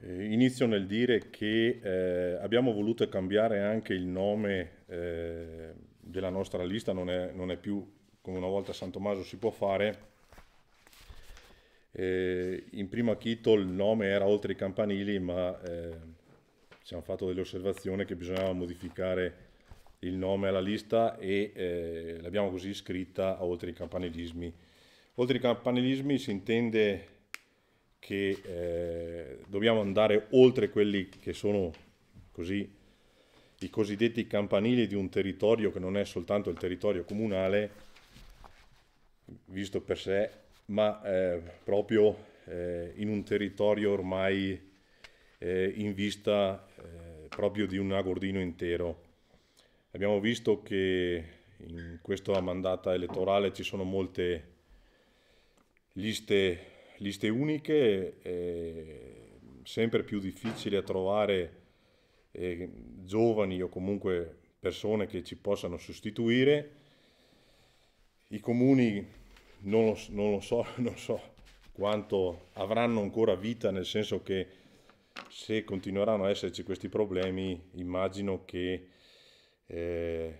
Eh, inizio nel dire che eh, abbiamo voluto cambiare anche il nome eh, della nostra lista, non è, non è, più come una volta San Tommaso si può fare. Eh, in primo acchito il nome era oltre i campanili, ma ci eh, hanno fatto delle osservazioni che bisognava modificare il nome alla lista e eh, l'abbiamo così scritta oltre i campanilismi. Oltre i campanilismi si intende che eh, dobbiamo andare oltre quelli che sono così i cosiddetti campanili di un territorio che non è soltanto il territorio comunale visto per sé, ma eh, proprio eh, in un territorio ormai eh, in vista eh, proprio di un agordino intero. Abbiamo visto che in questa mandata elettorale ci sono molte liste liste uniche è sempre più difficile a trovare eh, giovani o comunque persone che ci possano sostituire. I comuni non lo, non lo so, non so quanto avranno ancora vita, nel senso che se continueranno a esserci questi problemi, immagino che eh,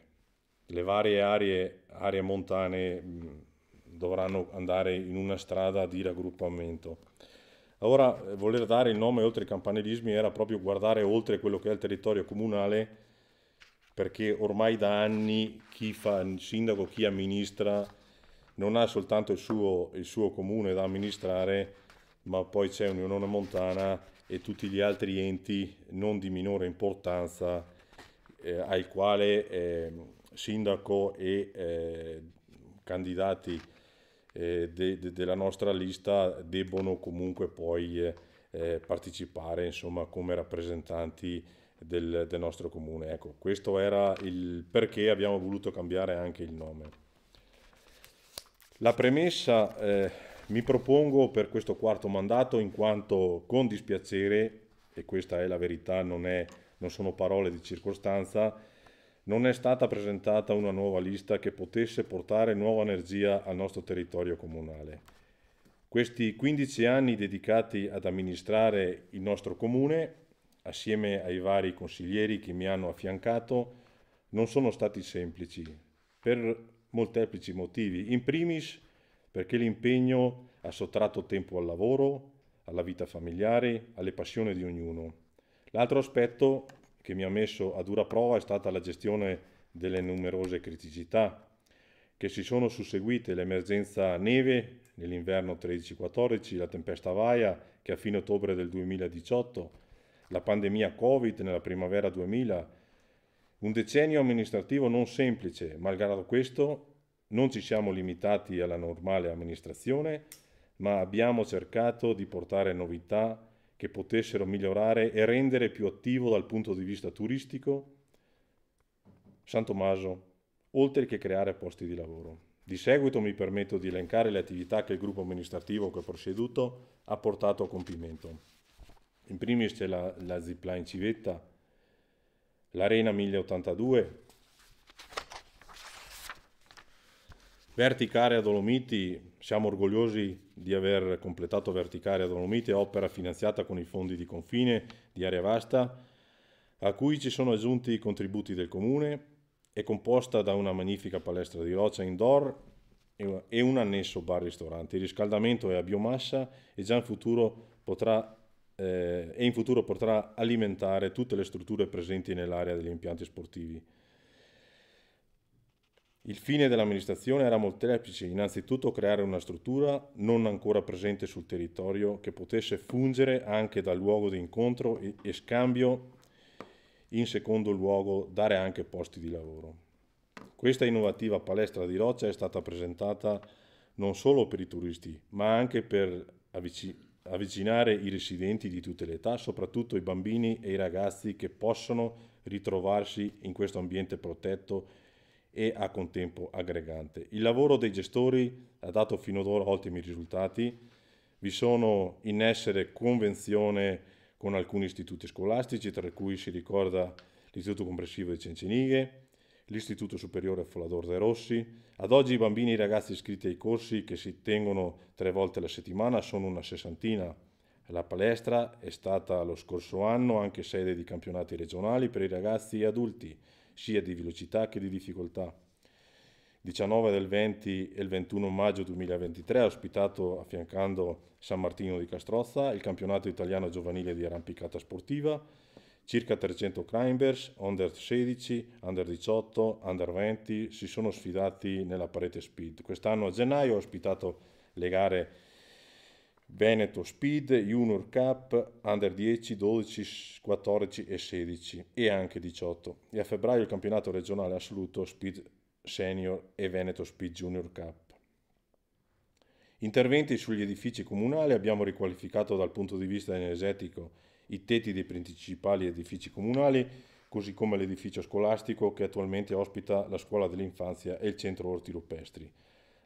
le varie aree, aree montane mm, dovranno andare in una strada di raggruppamento. Ora, eh, voler dare il nome oltre i campanilismi era proprio guardare oltre quello che è il territorio comunale, perché ormai da anni chi fa il sindaco, chi amministra, non ha soltanto il suo, il suo comune da amministrare, ma poi c'è Unione Montana e tutti gli altri enti non di minore importanza eh, ai quali eh, sindaco e eh, candidati eh, de, de, della nostra lista debbono comunque poi eh, eh, partecipare insomma, come rappresentanti del, del, nostro comune. Ecco, questo era il perché abbiamo voluto cambiare anche il nome. La premessa eh, mi propongo per questo quarto mandato in quanto con dispiacere, e questa è la verità, non, è, non sono parole di circostanza, non è stata presentata una nuova lista che potesse portare nuova energia al nostro territorio comunale. Questi 15 anni dedicati ad amministrare il nostro comune, assieme ai vari consiglieri che mi hanno affiancato, non sono stati semplici per molteplici motivi. In primis perché l'impegno ha sottratto tempo al lavoro, alla vita familiare, alle passioni di ognuno. L'altro aspetto che mi ha messo a dura prova è stata la gestione delle numerose criticità che si sono susseguite l'emergenza neve nell'inverno 13-14, la tempesta Vaia che a fine ottobre del 2018, la pandemia Covid nella primavera 2000, un decennio amministrativo non semplice, malgrado questo non ci siamo limitati alla normale amministrazione, ma abbiamo cercato di portare novità che potessero migliorare e rendere più attivo dal punto di vista turistico San Tommaso, oltre che creare posti di lavoro. Di seguito mi permetto di elencare le attività che il gruppo amministrativo che ho presieduto ha portato a compimento. In primis c'è la, la zipline civetta, l'Arena 1082, Verticare a Dolomiti, siamo orgogliosi di aver completato Verticare a Dolomiti, opera finanziata con i fondi di confine di area vasta, a cui ci sono aggiunti i contributi del comune, è composta da una magnifica palestra di roccia indoor e un annesso bar-ristorante. Il riscaldamento è a biomassa e già in futuro potrà, eh, in futuro potrà alimentare tutte le strutture presenti nell'area degli impianti sportivi. Il fine dell'amministrazione era molteplice, innanzitutto creare una struttura non ancora presente sul territorio che potesse fungere anche da luogo di incontro e scambio, in secondo luogo dare anche posti di lavoro. Questa innovativa palestra di roccia è stata presentata non solo per i turisti, ma anche per avvicinare i residenti di tutte le età, soprattutto i bambini e i ragazzi che possono ritrovarsi in questo ambiente protetto e a contempo aggregante. Il lavoro dei gestori ha dato fino ad ora ottimi risultati, vi sono in essere convenzioni con alcuni istituti scolastici, tra cui si ricorda l'Istituto Compressivo di Cencenighe, l'Istituto Superiore Folador de Rossi. Ad oggi i bambini e i ragazzi iscritti ai corsi che si tengono tre volte alla settimana sono una sessantina. La palestra è stata lo scorso anno anche sede di campionati regionali per i ragazzi e adulti sia di velocità che di difficoltà. 19 del 20 e il 21 maggio 2023 ha ospitato, affiancando San Martino di Castrozza, il campionato italiano giovanile di arrampicata sportiva, circa 300 climbers, under 16, under 18, under 20, si sono sfidati nella parete speed. Quest'anno a gennaio ha ospitato le gare Veneto Speed, Junior Cup, Under 10, 12, 14 e 16 e anche 18 e a febbraio il campionato regionale assoluto Speed Senior e Veneto Speed Junior Cup. Interventi sugli edifici comunali abbiamo riqualificato dal punto di vista energetico i tetti dei principali edifici comunali, così come l'edificio scolastico che attualmente ospita la scuola dell'infanzia e il centro orti rupestri.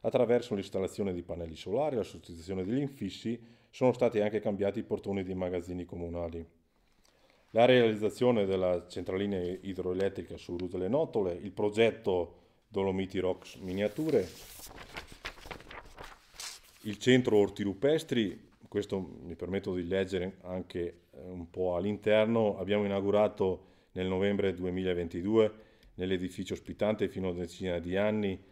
Attraverso l'installazione di pannelli solari e la sostituzione degli infissi sono stati anche cambiati i portoni dei magazzini comunali. La realizzazione della centralina idroelettrica su Rue delle Notole, il progetto Dolomiti Rocks Miniature, il centro Orti ortilupestri, questo mi permetto di leggere anche eh, un po' all'interno, abbiamo inaugurato nel novembre 2022 nell'edificio ospitante fino a decina di anni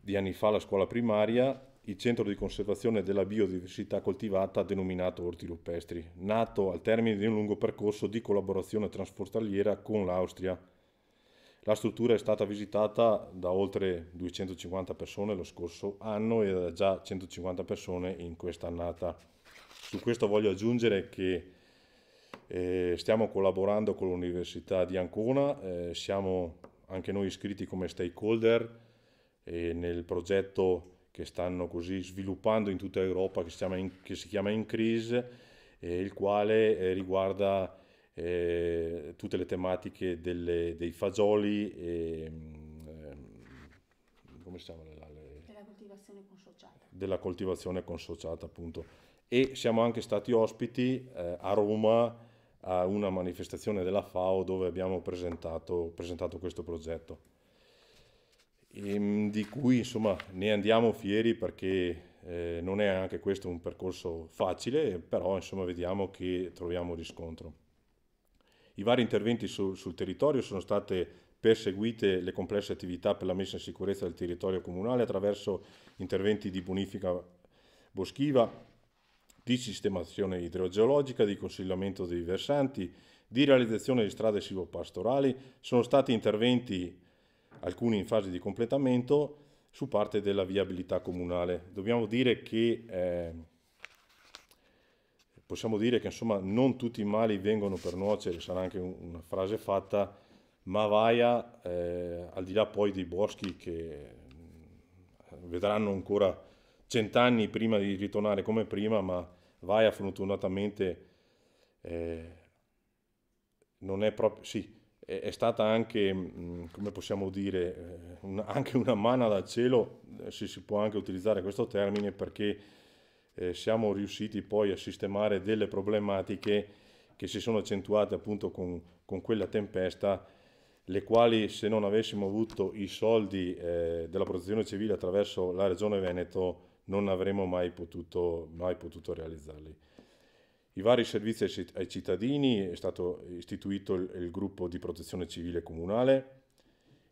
di anni fa la scuola primaria il Centro di Conservazione della Biodiversità Coltivata denominato Orti Rupestri, nato al termine di un lungo percorso di collaborazione transfrontaliera con l'Austria. La struttura è stata visitata da oltre 250 persone lo scorso anno e da già 150 persone in questa annata. Su questo voglio aggiungere che eh, stiamo collaborando con l'Università di Ancona, eh, siamo anche noi iscritti come stakeholder e nel progetto che stanno così sviluppando in tutta Europa che si chiama, in, che si chiama Increase, eh, il quale eh, riguarda eh, tutte le tematiche delle, dei fagioli e mm, eh, come si chiama? La, le... della coltivazione consociata. Della coltivazione consociata, appunto. E siamo anche stati ospiti eh, a Roma a una manifestazione della FAO dove abbiamo presentato, presentato questo progetto. Ehm, di cui insomma ne andiamo fieri perché eh, non è anche questo un percorso facile, però insomma vediamo che troviamo riscontro. I vari interventi su, sul territorio sono state perseguite le complesse attività per la messa in sicurezza del territorio comunale attraverso interventi di bonifica boschiva, di sistemazione idrogeologica, di consigliamento dei versanti, di realizzazione di strade silvopastorali, sono stati interventi alcuni in fase di completamento, su parte della viabilità comunale. Dobbiamo dire che, eh, possiamo dire che insomma non tutti i mali vengono per nuocere, sarà anche una frase fatta, ma vaia eh, al di là poi dei boschi che mm, vedranno ancora cent'anni prima di ritornare come prima, ma vaia fortunatamente eh, non è proprio... Sì, è stata anche, mm, come possiamo dire, eh, un, anche una mana dal cielo, eh, se si può anche utilizzare questo termine, perché eh, siamo riusciti poi a sistemare delle problematiche che si sono accentuate appunto con, con quella tempesta, le quali se non avessimo avuto i soldi eh, della protezione civile attraverso la Regione Veneto non avremmo mai potuto, mai potuto realizzarli i vari servizi ai, cittadini, è stato istituito il, il, gruppo di protezione civile comunale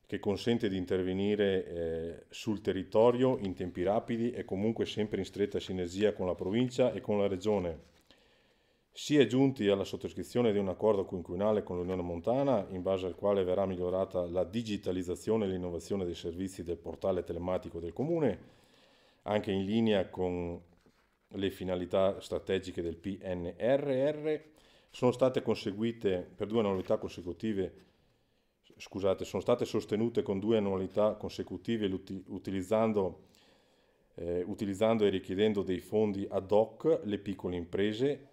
che consente di intervenire eh, sul territorio in tempi rapidi e comunque sempre in stretta sinergia con la provincia e con la regione. Si è giunti alla sottoscrizione di un accordo quinquennale con l'Unione Montana, in base al quale verrà migliorata la digitalizzazione e l'innovazione dei servizi del portale telematico del Comune, anche in linea con le finalità strategiche del PNRR, sono state conseguite per due annualità consecutive, scusate, sono state sostenute con due annualità consecutive utilizzando, eh, utilizzando e richiedendo dei fondi ad hoc le piccole imprese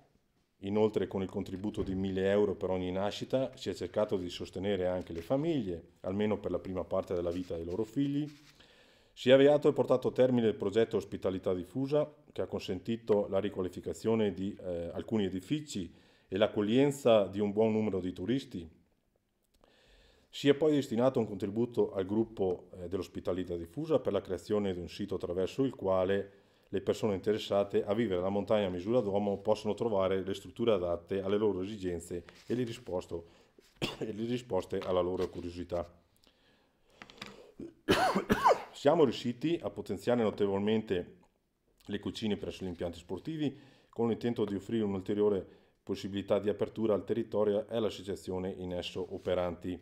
Inoltre con il contributo di 1000 euro per ogni nascita si è cercato di sostenere anche le famiglie, almeno per la prima parte della vita dei loro figli. Si è avviato e portato a termine il progetto Ospitalità Diffusa, che ha consentito la riqualificazione di eh, alcuni edifici e l'accoglienza di un buon numero di turisti. Si è poi destinato un contributo al gruppo eh, dell'ospitalità diffusa per la creazione di un sito attraverso il quale le persone interessate a vivere la montagna a misura d'uomo possono trovare le strutture adatte alle loro esigenze e le, risposto, e le risposte alla loro curiosità. Siamo riusciti a potenziare notevolmente le cucine presso gli impianti sportivi con l'intento di offrire un'ulteriore possibilità di apertura al territorio e all'associazione in esso operanti.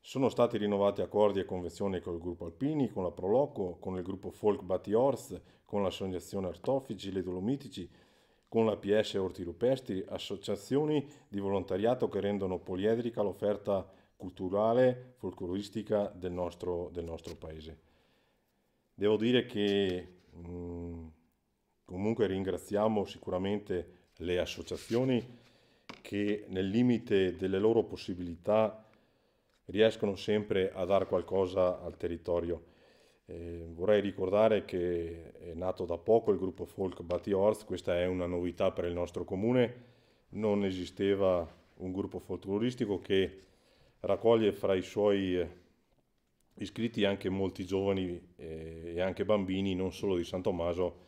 Sono stati rinnovati accordi e convenzioni con il gruppo Alpini, con la Proloco, con il gruppo Folk Batti Ors, con l'associazione Artofici, le Dolomitici, con la PS Orti Rupestri, associazioni di volontariato che rendono poliedrica l'offerta culturale, folcloristica del nostro, del nostro paese. Devo dire che Mm, comunque ringraziamo sicuramente le associazioni che nel limite delle loro possibilità riescono sempre a dare qualcosa al territorio. Eh, vorrei ricordare che è nato da poco il gruppo Folk Bati Orz, questa è una novità per il nostro comune, non esisteva un gruppo folkloristico che raccoglie fra i suoi eh, iscritti anche molti giovani eh, e anche bambini non solo di San Tommaso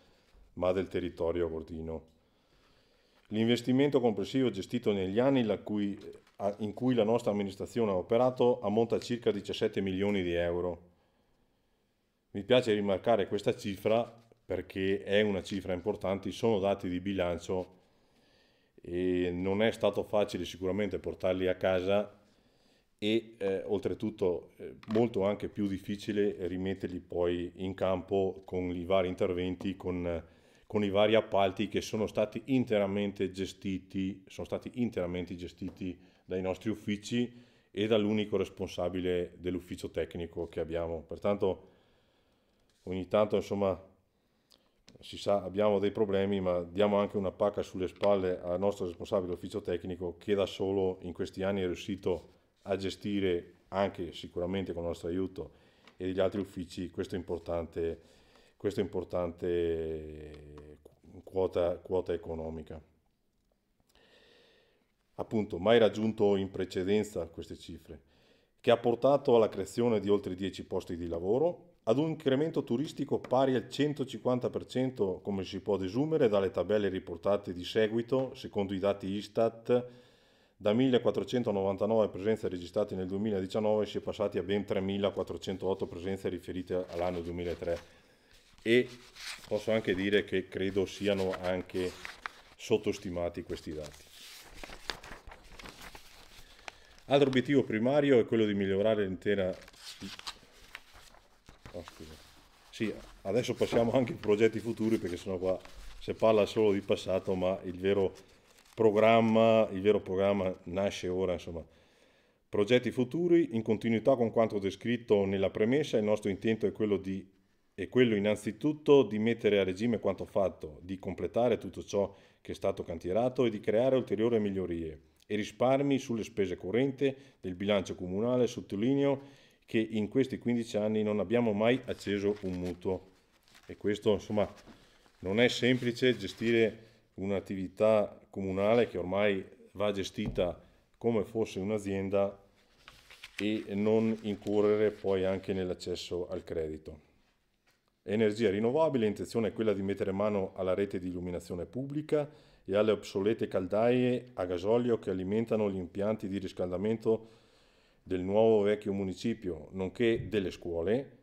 ma del territorio agordino. L'investimento complessivo gestito negli anni cui, in cui la nostra amministrazione ha operato ammonta a circa 17 milioni di euro. Mi piace rimarcare questa cifra perché è una cifra importante, sono dati di bilancio e non è stato facile sicuramente portarli a casa e eh, oltretutto eh, molto anche più difficile rimetterli poi in campo con i vari interventi, con, con i vari appalti che sono stati interamente gestiti, sono stati interamente gestiti dai nostri uffici e dall'unico responsabile dell'ufficio tecnico che abbiamo. Pertanto ogni tanto insomma si sa abbiamo dei problemi ma diamo anche una pacca sulle spalle al nostro responsabile dell'ufficio tecnico che da solo in questi anni è riuscito a a gestire anche sicuramente con il nostro aiuto e degli altri uffici questa importante, questa importante quota, quota economica. Appunto, mai raggiunto in precedenza queste cifre, che ha portato alla creazione di oltre 10 posti di lavoro ad un incremento turistico pari al 150%, come si può desumere dalle tabelle riportate di seguito, secondo i dati Istat da 1.499 presenze registrate nel 2019 si è passati a ben 3.408 presenze riferite all'anno 2003 e posso anche dire che credo siano anche sottostimati questi dati. Altro obiettivo primario è quello di migliorare l'intera... Oh, sì, adesso passiamo anche ai progetti futuri perché sennò qua si parla solo di passato, ma il vero programma, il vero programma nasce ora, insomma. Progetti futuri, in continuità con quanto descritto nella premessa, il nostro intento è quello, di, è quello innanzitutto di mettere a regime quanto fatto, di completare tutto ciò che è stato cantierato e di creare ulteriori migliorie e risparmi sulle spese correnti del bilancio comunale. Sottolineo che in questi 15 anni non abbiamo mai acceso un mutuo e questo insomma non è semplice gestire un'attività comunale che ormai va gestita come fosse un'azienda e non incorrere poi anche nell'accesso al credito. Energia rinnovabile, intenzione è quella di mettere mano alla rete di illuminazione pubblica e alle obsolete caldaie a gasolio che alimentano gli impianti di riscaldamento del nuovo vecchio municipio, nonché delle scuole,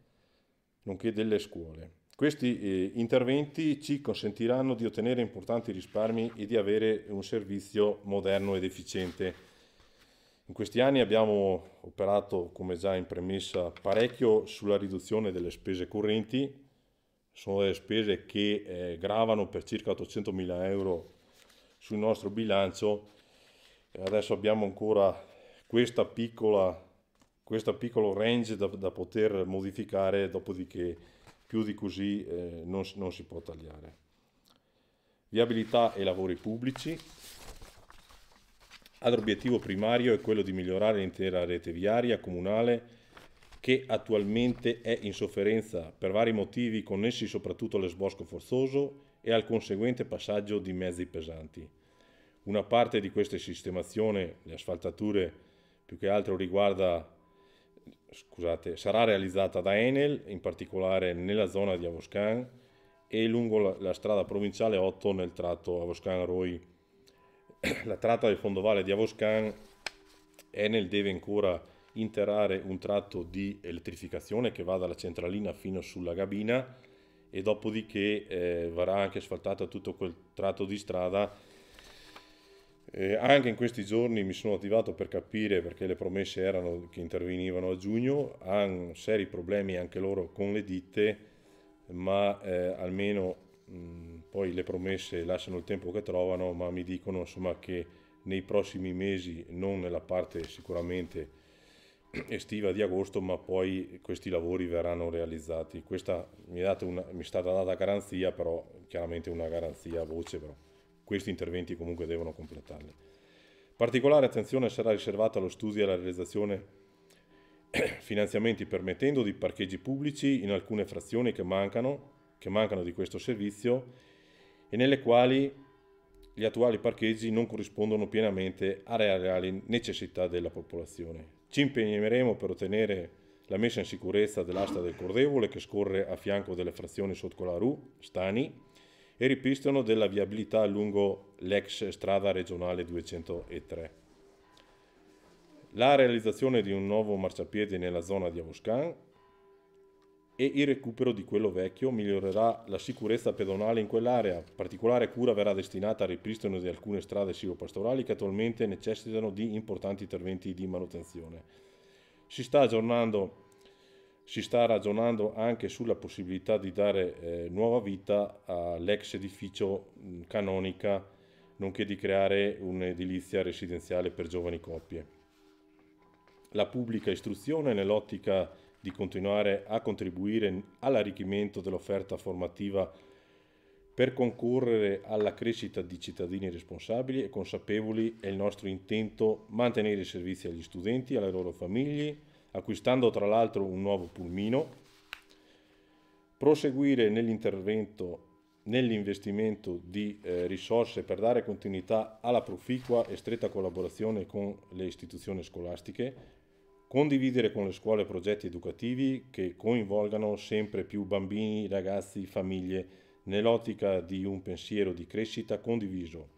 nonché delle scuole. Questi eh, interventi ci consentiranno di ottenere importanti risparmi e di avere un servizio moderno ed efficiente. In questi anni abbiamo operato, come già in premessa, parecchio sulla riduzione delle spese correnti. Sono delle spese che eh, gravano per circa 800.000 euro sul nostro bilancio. E adesso abbiamo ancora questa piccola, questa piccolo range da, da poter modificare, dopodiché più di così eh, non, non si può tagliare. Viabilità e lavori pubblici. Ad obiettivo primario è quello di migliorare l'intera rete viaria comunale che attualmente è in sofferenza per vari motivi connessi soprattutto all'esbosco forzoso e al conseguente passaggio di mezzi pesanti. Una parte di questa sistemazione, le asfaltature, più che altro riguarda scusate, sarà realizzata da Enel, in particolare nella zona di Avoscan e lungo la, la strada provinciale 8 nel tratto Avoscan-Roi. La tratta del fondovalle di Avoscan, Enel deve ancora interrare un tratto di elettrificazione che va dalla centralina fino sulla gabina e dopodiché eh, verrà anche asfaltato tutto quel tratto di strada eh, anche in questi giorni mi sono attivato per capire perché le promesse erano che intervenivano a giugno, hanno seri problemi anche loro con le ditte, ma eh, almeno mh, poi le promesse lasciano il tempo che trovano, ma mi dicono insomma che nei prossimi mesi, non nella parte sicuramente estiva di agosto, ma poi questi lavori verranno realizzati. Questa mi è, una, mi è stata data garanzia, però chiaramente una garanzia a voce. Però questi interventi comunque devono completarli. Particolare attenzione sarà riservata allo studio e alla realizzazione finanziamenti permettendo di parcheggi pubblici in alcune frazioni che mancano, che mancano di questo servizio e nelle quali gli attuali parcheggi non corrispondono pienamente alle reali necessità della popolazione. Ci impegneremo per ottenere la messa in sicurezza dell'asta del Cordevole che scorre a fianco delle frazioni sotto la RU, Stani, e ripristino della viabilità lungo l'ex strada regionale 203. La realizzazione di un nuovo marciapiede nella zona di Avoscan e il recupero di quello vecchio migliorerà la sicurezza pedonale in quell'area. Particolare cura verrà destinata al ripristino di alcune strade silopastorali che attualmente necessitano di importanti interventi di manutenzione. Si sta aggiornando si sta ragionando anche sulla possibilità di dare eh, nuova vita all'ex edificio mm, canonica, nonché di creare un'edilizia residenziale per giovani coppie. La pubblica istruzione, nell'ottica di continuare a contribuire all'arricchimento dell'offerta formativa per concorrere alla crescita di cittadini responsabili e consapevoli, è il nostro intento mantenere i servizi agli studenti, alle loro famiglie, acquistando tra l'altro un nuovo pulmino, proseguire nell'intervento nell'investimento di eh, risorse per dare continuità alla proficua e stretta collaborazione con le istituzioni scolastiche, condividere con le scuole progetti educativi che coinvolgano sempre più bambini, ragazzi, famiglie nell'ottica di un pensiero di crescita condiviso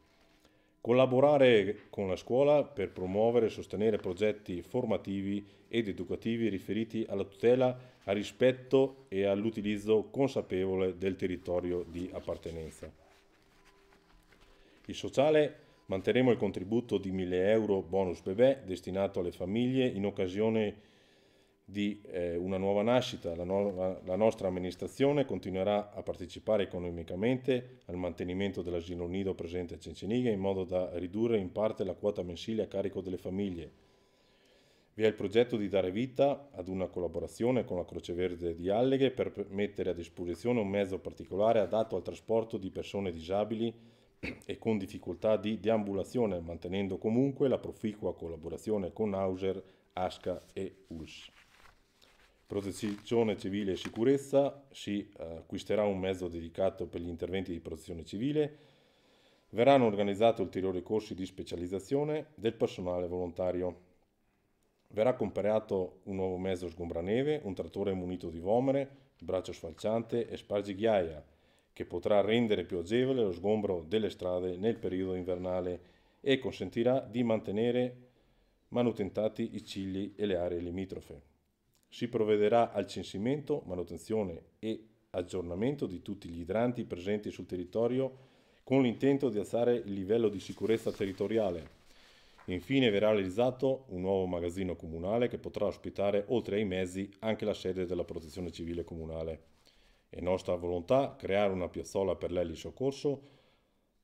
Collaborare con la scuola per promuovere e sostenere progetti formativi ed educativi riferiti alla tutela, al rispetto e all'utilizzo consapevole del territorio di appartenenza. Il sociale manterremo il contributo di 1000 euro bonus bebè destinato alle famiglie in occasione di eh, una nuova nascita, la, nuova, la, nostra amministrazione continuerà a partecipare economicamente al mantenimento dell'asilo nido presente a Cenceniga in modo da ridurre in parte la quota mensile a carico delle famiglie. Vi è il progetto di dare vita ad una collaborazione con la Croce Verde di Alleghe per mettere a disposizione un mezzo particolare adatto al trasporto di persone disabili e con difficoltà di deambulazione, mantenendo comunque la proficua collaborazione con Hauser, Asca e ULS protezione civile e sicurezza, si eh, acquisterà un mezzo dedicato per gli interventi di protezione civile, verranno organizzati ulteriori corsi di specializzazione del personale volontario. Verrà comprato un nuovo mezzo sgombraneve, un trattore munito di vomere, braccio sfalciante e spargighiaia, che potrà rendere più agevole lo sgombro delle strade nel periodo invernale e consentirà di mantenere manutentati i cigli e le aree limitrofe. Si provvederà al censimento, manutenzione e aggiornamento di tutti gli idranti presenti sul territorio con l'intento di alzare il livello di sicurezza territoriale. Infine verrà realizzato un nuovo magazzino comunale che potrà ospitare oltre ai mezzi anche la sede della Protezione Civile Comunale. È nostra volontà creare una piazzola per l'elli Soccorso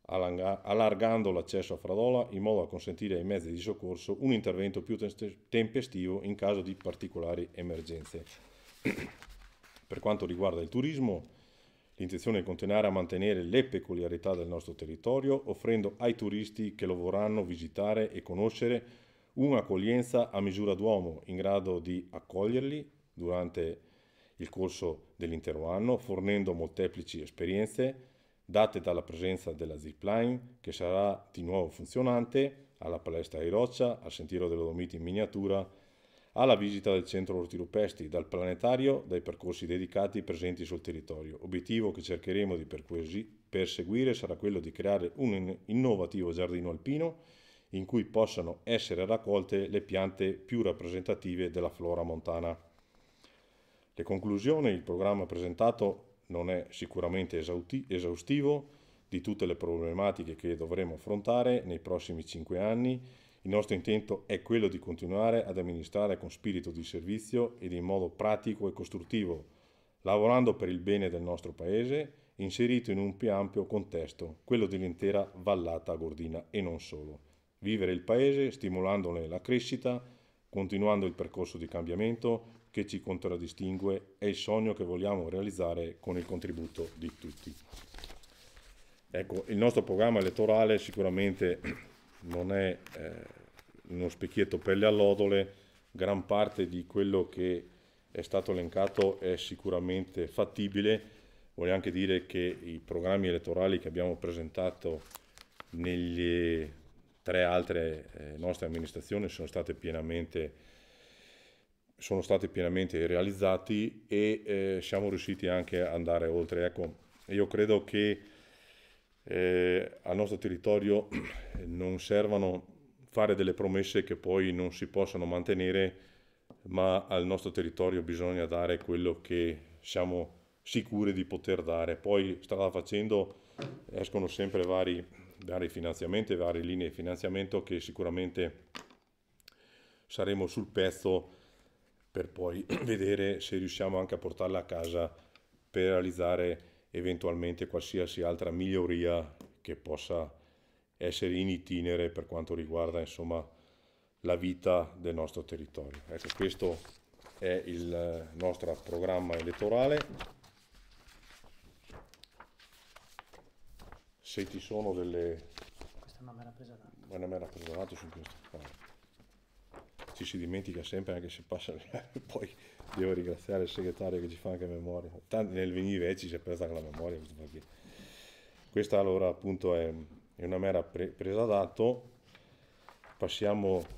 allargando l'accesso a Fradola in modo da consentire ai mezzi di soccorso un intervento più tempestivo in caso di particolari emergenze. per quanto riguarda il turismo, l'intenzione è continuare a mantenere le peculiarità del nostro territorio, offrendo ai turisti che lo vorranno visitare e conoscere un'accoglienza a misura d'uomo in grado di accoglierli durante il corso dell'intero anno, fornendo molteplici esperienze date dalla presenza della zipline che sarà di nuovo funzionante, alla palestra di roccia, al sentiero delle Dolomiti in miniatura, alla visita del centro ortirupesti, dal planetario, dai percorsi dedicati presenti sul territorio. Obiettivo che cercheremo di perseguire sarà quello di creare un innovativo giardino alpino in cui possano essere raccolte le piante più rappresentative della flora montana. Le conclusioni, il programma presentato non è sicuramente esaustivo di tutte le problematiche che dovremo affrontare nei prossimi cinque anni. Il nostro intento è quello di continuare ad amministrare con spirito di servizio ed in modo pratico e costruttivo, lavorando per il bene del nostro Paese, inserito in un più ampio contesto, quello dell'intera vallata gordina e non solo. Vivere il Paese, stimolandone la crescita, continuando il percorso di cambiamento, che ci contraddistingue e il sogno che vogliamo realizzare con il contributo di tutti. Ecco, il nostro programma elettorale sicuramente non è eh, uno specchietto per le allodole, gran parte di quello che è stato elencato è sicuramente fattibile, voglio anche dire che i programmi elettorali che abbiamo presentato nelle tre altre eh, nostre amministrazioni sono state pienamente sono stati pienamente realizzati e eh, siamo riusciti anche ad andare oltre. Ecco, io credo che eh, al nostro territorio non servano fare delle promesse che poi non si possano mantenere, ma al nostro territorio bisogna dare quello che siamo sicuri di poter dare. Poi strada facendo escono sempre vari, vari finanziamenti, varie linee di finanziamento che sicuramente saremo sul pezzo per poi vedere se riusciamo anche a portarla a casa per realizzare eventualmente qualsiasi altra miglioria che possa essere in itinere per quanto riguarda insomma la vita del nostro territorio. Ecco, questo è il nostro programma elettorale. Se ci sono delle... Questa non me l'ha presa l'altro. Non me l'ha presa l'altro su questo. Allora ci si dimentica sempre anche se passa poi devo ringraziare il segretario che ci fa anche memoria Tanto nel venire ci si è presa anche la memoria questa allora appunto è, è una mera pre- presa d'atto passiamo